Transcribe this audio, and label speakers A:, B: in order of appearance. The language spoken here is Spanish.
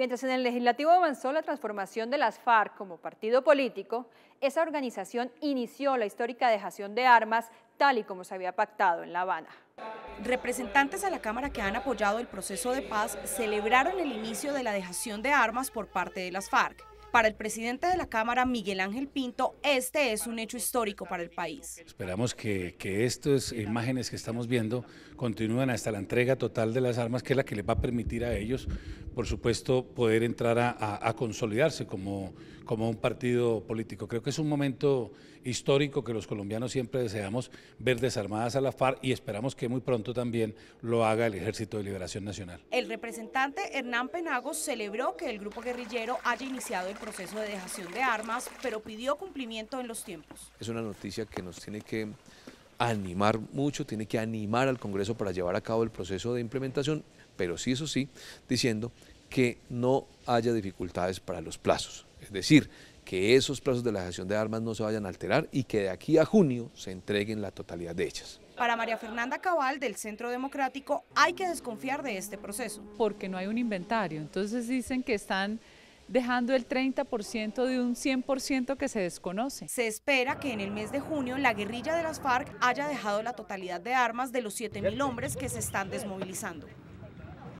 A: Mientras en el legislativo avanzó la transformación de las FARC como partido político, esa organización inició la histórica dejación de armas tal y como se había pactado en La Habana. Representantes de la Cámara que han apoyado el proceso de paz celebraron el inicio de la dejación de armas por parte de las FARC. Para el presidente de la Cámara, Miguel Ángel Pinto, este es un hecho histórico para el país.
B: Esperamos que, que estas imágenes que estamos viendo continúen hasta la entrega total de las armas, que es la que les va a permitir a ellos, por supuesto, poder entrar a, consolidarse como, como un partido político. Creo que es un momento histórico que los colombianos siempre deseamos ver desarmadas a la FARC y esperamos que muy pronto también lo haga el Ejército de Liberación Nacional.
A: El representante Hernán Penagos celebró que el grupo guerrillero haya iniciado el proceso de dejación de armas, pero pidió cumplimiento en los tiempos.
C: Es una noticia que nos tiene que animar mucho, tiene que animar al Congreso para llevar a cabo el proceso de implementación, pero sí, eso sí, diciendo que no haya dificultades para los plazos. Es decir, que esos plazos de la dejación de armas no se vayan a alterar y que de aquí a junio se entreguen la totalidad de ellas.
A: Para María Fernanda Cabal del Centro Democrático hay que desconfiar de este proceso. Porque no hay un inventario, entonces dicen que están dejando el 30% de un 100% que se desconoce. Se espera que en el mes de junio la guerrilla de las FARC haya dejado la totalidad de armas de los 7.000 hombres que se están desmovilizando.